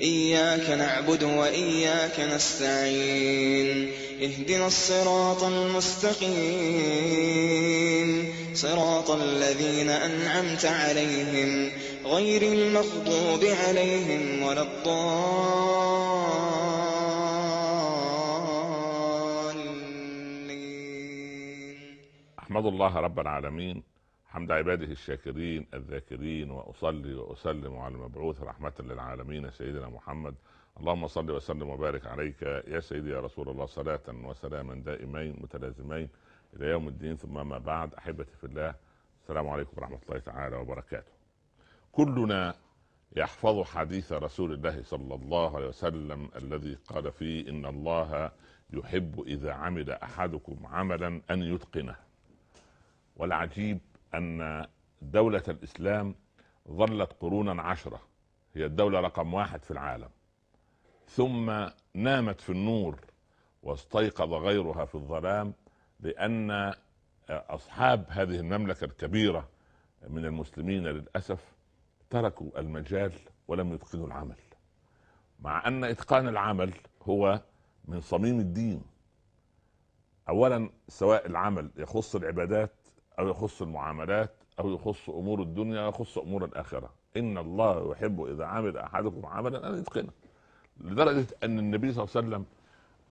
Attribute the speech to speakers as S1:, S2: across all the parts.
S1: إياك نعبد وإياك نستعين اهدنا الصراط المستقيم صراط الذين أنعمت عليهم غير المغضوب عليهم ولا الضالين أحمد الله رب العالمين حمد عباده الشاكرين الذاكرين واصلي واسلم على المبعوث رحمه للعالمين سيدنا محمد اللهم صل وسلم وبارك عليك يا سيدي يا رسول الله صلاه وسلاما دائمين متلازمين الى يوم الدين ثم ما بعد احبتي في الله السلام عليكم ورحمه الله تعالى وبركاته. كلنا يحفظ حديث رسول الله صلى الله عليه وسلم الذي قال فيه ان الله يحب اذا عمل احدكم عملا ان يتقنه. والعجيب ان دوله الاسلام ظلت قرونا عشره هي الدوله رقم واحد في العالم ثم نامت في النور واستيقظ غيرها في الظلام لان اصحاب هذه المملكه الكبيره من المسلمين للاسف تركوا المجال ولم يتقنوا العمل مع ان اتقان العمل هو من صميم الدين اولا سواء العمل يخص العبادات او يخص المعاملات او يخص امور الدنيا او يخص امور الاخره ان الله يحب اذا عمل احدكم عملا ان يتقنه لدرجه ان النبي صلى الله عليه وسلم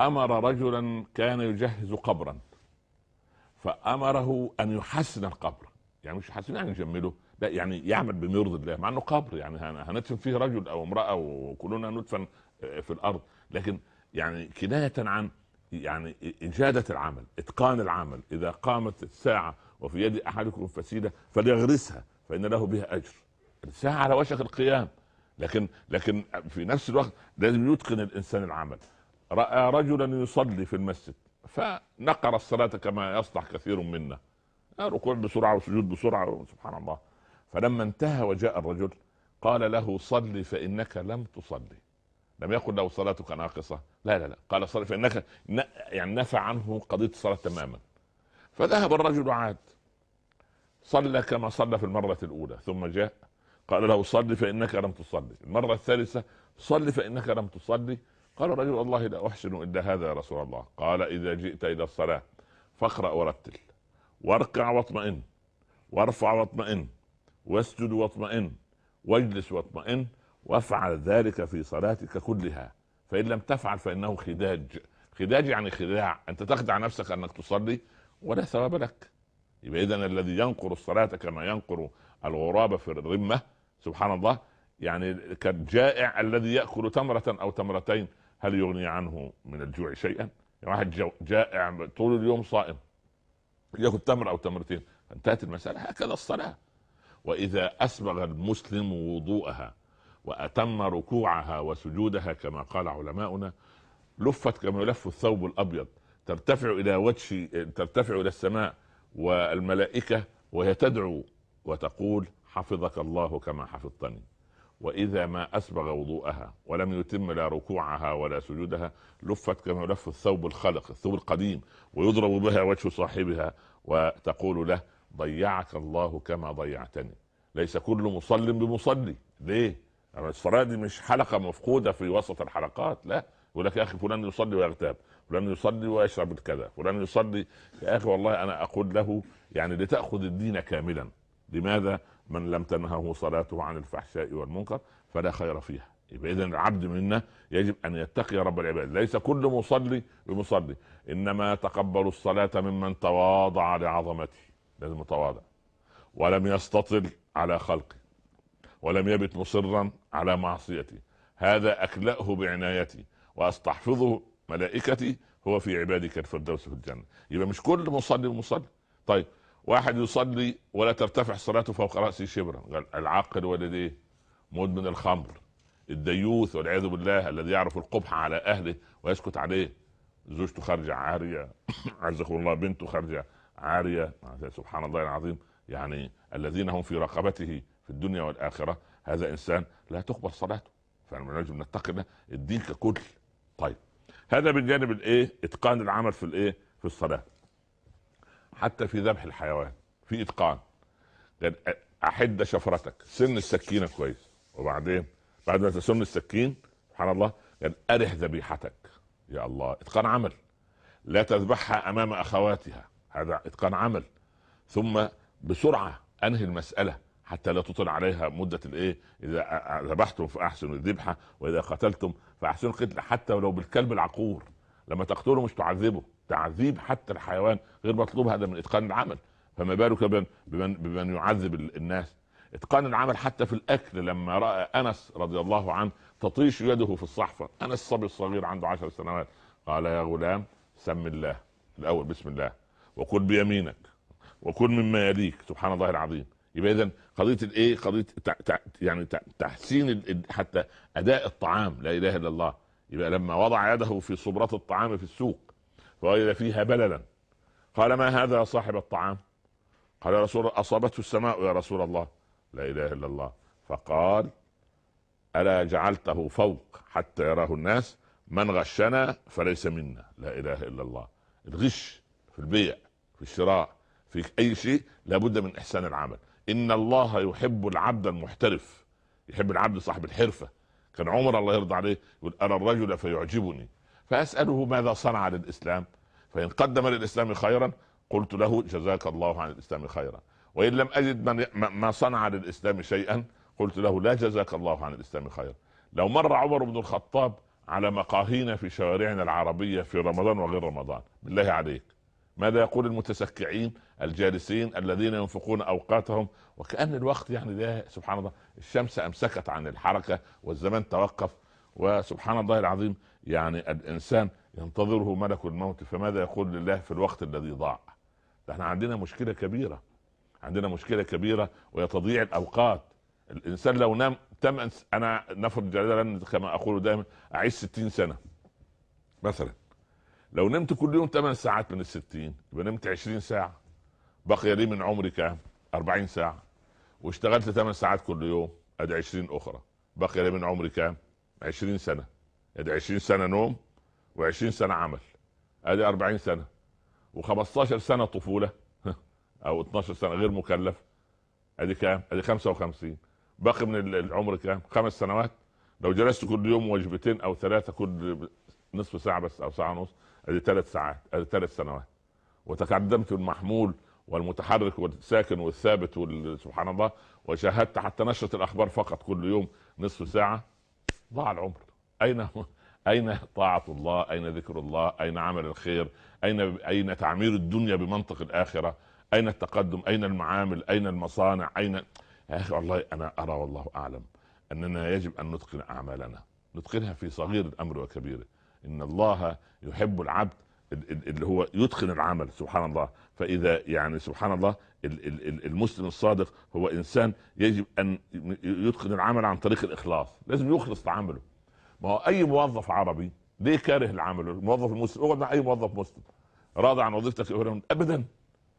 S1: امر رجلا كان يجهز قبرا فامره ان يحسن القبر يعني مش يحسن يعني يجمله لا يعني يعمل بما يرضي الله مع انه قبر يعني هندفن فيه رجل او امراه وكلنا ندفن في الارض لكن يعني كنايه عن يعني اجاده العمل اتقان العمل اذا قامت الساعه وفي يد احدكم فسيله فليغرسها فان له بها اجر الساعه على وشك القيام لكن لكن في نفس الوقت لازم يتقن الانسان العمل راى رجلا يصلي في المسجد فنقر الصلاه كما يصنع كثير منا ركوع بسرعه وسجود بسرعه سبحان الله فلما انتهى وجاء الرجل قال له صل فانك لم تصلي لم يقل له صلاتك ناقصه لا لا لا قال صل فانك يعني نفى عنه قضيه الصلاه تماما فذهب الرجل عاد صلى كما صلى في المرة الأولى ثم جاء قال له صل فإنك لم تصلي المرة الثالثة صل فإنك لم تصلي قال الرجل والله لا أحسن إلا هذا يا رسول الله قال إذا جئت إلى الصلاة فاقرأ ورتل واركع واطمئن وارفع واطمئن واسجد واطمئن واجلس واطمئن وافعل ذلك في صلاتك كلها فإن لم تفعل فإنه خداج خداج يعني خداع أنت تخدع نفسك أنك تصلي ولا ثواب لك يبقى اذا الذي ينقر الصلاه كما ينقر الغراب في الرمه سبحان الله يعني كالجائع الذي ياكل تمره او تمرتين هل يغني عنه من الجوع شيئا؟ يعني واحد جائع طول اليوم صائم ياكل تمره او تمرتين انتهت المساله هكذا الصلاه واذا اسبغ المسلم وضوءها واتم ركوعها وسجودها كما قال علماؤنا لفت كما يلف الثوب الابيض ترتفع الى وجه ترتفع الى السماء والملائكه وهي تدعو وتقول حفظك الله كما حفظتني واذا ما اسبغ وضوءها ولم يتم لا ركوعها ولا سجودها لفت كما يلف الثوب الخلق الثوب القديم ويضرب بها وجه صاحبها وتقول له ضيعك الله كما ضيعتني ليس كل مصل بمصلي ليه الصلاه دي مش حلقه مفقوده في وسط الحلقات لا يقول لك يا اخي فلان يصلي ويغتاب فلان يصلي ويشرب كذا فلان يصلي يا اخي والله انا اقول له يعني لتاخذ الدين كاملا لماذا من لم تنهه صلاته عن الفحشاء والمنكر فلا خير فيها اذا العبد منا يجب ان يتقي رب العباد ليس كل مصلي بمصلي انما تقبل الصلاه ممن تواضع لعظمته لازم يتواضع ولم يستطل على خلقه ولم يبت مصرا على معصيتي هذا اكلأه بعنايتي واستحفظه ملائكتي هو في عبادك الفردوس في الجنه يبقى مش كل مصلي ومصلي طيب واحد يصلي ولا ترتفع صلاته فوق راسه شبرا قال العاقل ولديه مدمن الخمر الديوث والعياذ بالله الذي يعرف القبح على اهله ويسكت عليه زوجته خارجه عاريه عزكم الله بنته خارجه عاريه سبحان الله العظيم يعني الذين هم في رقبته في الدنيا والاخره هذا انسان لا تقبل صلاته فنحن نتقي الدين ككل طيب هذا من جانب الايه اتقان العمل في الايه في الصلاه حتى في ذبح الحيوان في اتقان يعني احد شفرتك سن السكينه كويس وبعدين بعد ما تسن السكين سبحان الله يعني ارح ذبيحتك يا الله اتقان عمل لا تذبحها امام اخواتها هذا اتقان عمل ثم بسرعه انهي المساله حتى لا تطل عليها مده الايه اذا ذبحتم فاحسنوا الذبحه واذا قتلتم فاحسنوا القتل حتى ولو بالكلب العقور لما تقتله مش تعذبه تعذيب حتى الحيوان غير مطلوب هذا من اتقان العمل فما بالك بمن بمن يعذب الناس اتقان العمل حتى في الاكل لما راى انس رضي الله عنه تطيش يده في الصحفه انس صبي صغير عنده عشر سنوات قال يا غلام سم الله الاول بسم الله وكل بيمينك وكل مما يليك سبحان الله العظيم يبقى اذا قضيه الايه؟ قضيه تع... تع... يعني تع... تحسين ال... حتى اداء الطعام لا اله الا الله يبقى لما وضع يده في صبرة الطعام في السوق فوجد فيها بللا قال ما هذا يا صاحب الطعام؟ قال يا رسول اصابته السماء يا رسول الله لا اله الا الله فقال الا جعلته فوق حتى يراه الناس من غشنا فليس منا لا اله الا الله الغش في البيع في الشراء في اي شيء لابد من احسان العمل ان الله يحب العبد المحترف يحب العبد صاحب الحرفه كان عمر الله يرضى عليه يقول ارى الرجل فيعجبني فاساله ماذا صنع للاسلام فان قدم للاسلام خيرا قلت له جزاك الله عن الاسلام خيرا وان لم اجد من ما صنع للاسلام شيئا قلت له لا جزاك الله عن الاسلام خيرا لو مر عمر بن الخطاب على مقاهينا في شوارعنا العربيه في رمضان وغير رمضان بالله عليك ماذا يقول المتسكعين الجالسين الذين ينفقون اوقاتهم وكان الوقت يعني ده سبحان الله الشمس امسكت عن الحركه والزمان توقف وسبحان الله العظيم يعني الانسان ينتظره ملك الموت فماذا يقول لله في الوقت الذي ضاع احنا عندنا مشكله كبيره عندنا مشكله كبيره وهي تضييع الاوقات الانسان لو نام تم انا نفرض كما اقول دائما اعيش 60 سنه مثلا لو نمت كل يوم 8 ساعات من ال 60 يبقى نمت 20 ساعه بقي لي من عمري كام 40 ساعه واشتغلت 8 ساعات كل يوم ادي 20 اخرى بقي لي من عمري كام 20 سنه ادي 20 سنه نوم و20 سنه عمل ادي 40 سنه و15 سنه طفوله او 12 سنه غير مكلف ادي كام ادي 55 باقي من العمر كام خمس سنوات لو جلست كل يوم وجبتين او ثلاثه كل نصف ساعه بس او ساعه ونص ادي ثلاث ساعات ادي ثلاث سنوات وتقدمت المحمول والمتحرك والساكن والثابت سبحان الله وشاهدت حتى نشرة الأخبار فقط كل يوم نصف ساعة ضاع العمر أين أين طاعة الله أين ذكر الله أين عمل الخير أين أين تعمير الدنيا بمنطق الآخرة أين التقدم أين المعامل أين المصانع أين يا أخي والله أنا أرى والله أعلم أننا يجب أن نتقن أعمالنا نتقنها في صغير الأمر وكبيره ان الله يحب العبد اللي هو يتقن العمل سبحان الله فاذا يعني سبحان الله المسلم الصادق هو انسان يجب ان يتقن العمل عن طريق الاخلاص لازم يخلص لعمله ما هو اي موظف عربي ليه كاره العمل الموظف المسلم اقعد مع اي موظف مسلم راضي عن وظيفتك ابدا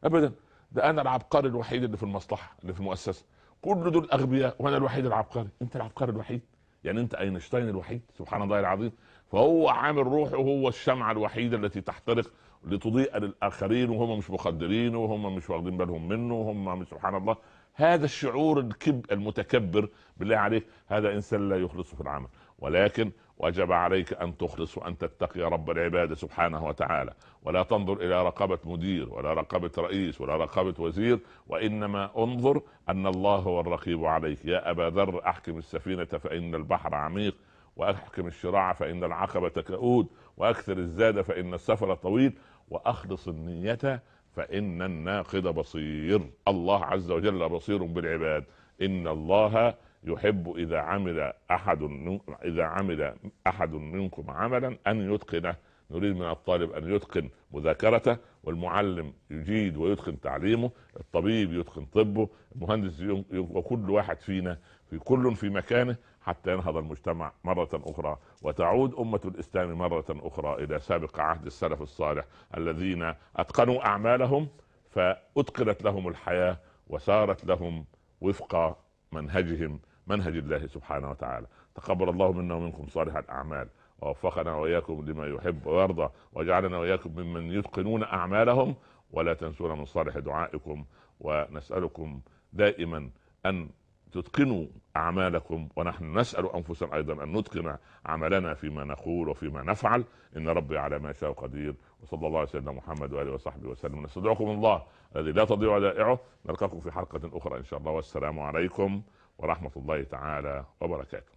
S1: ابدا ده انا العبقري الوحيد اللي في المصلحه اللي في المؤسسه كل دول اغبياء وانا الوحيد العبقري انت العبقري الوحيد يعني انت اينشتاين الوحيد سبحان الله العظيم فهو عامل روحه هو الشمعة الوحيدة التي تحترق لتضيء للآخرين وهم مش مخدرين وهم مش واخدين بالهم منه وهم سبحان الله هذا الشعور الكب المتكبر بالله عليك هذا إنسان لا يخلص في العمل ولكن وجب عليك أن تخلص وأن تتقي رب العباد سبحانه وتعالى ولا تنظر إلى رقبة مدير ولا رقبة رئيس ولا رقبة وزير وإنما انظر أن الله هو الرقيب عليك يا أبا ذر أحكم السفينة فإن البحر عميق واحكم الشراع فان العقبه كؤود واكثر الزاد فان السفر طويل واخلص النيه فان الناقد بصير الله عز وجل بصير بالعباد ان الله يحب اذا عمل احد اذا عمل احد منكم عملا ان يتقنه نريد من الطالب ان يتقن مذاكرته والمعلم يجيد ويتقن تعليمه الطبيب يتقن طبه المهندس وكل واحد فينا في كل في مكانه حتى ينهض المجتمع مرة أخرى وتعود أمة الإسلام مرة أخرى إلى سابق عهد السلف الصالح الذين أتقنوا أعمالهم فأتقنت لهم الحياة وسارت لهم وفق منهجهم منهج الله سبحانه وتعالى تقبل الله منا ومنكم صالح الأعمال ووفقنا واياكم لما يحب ويرضى واجعلنا واياكم ممن يتقنون اعمالهم ولا تنسونا من صالح دعائكم ونسالكم دائما ان تتقنوا اعمالكم ونحن نسال انفسنا ايضا ان نتقن عملنا فيما نقول وفيما نفعل ان ربي على ما يشاء قدير وصلى الله على سيدنا محمد واله وصحبه وسلم نستودعكم الله الذي لا تضيع ودائعه نلقاكم في حلقه اخرى ان شاء الله والسلام عليكم ورحمه الله تعالى وبركاته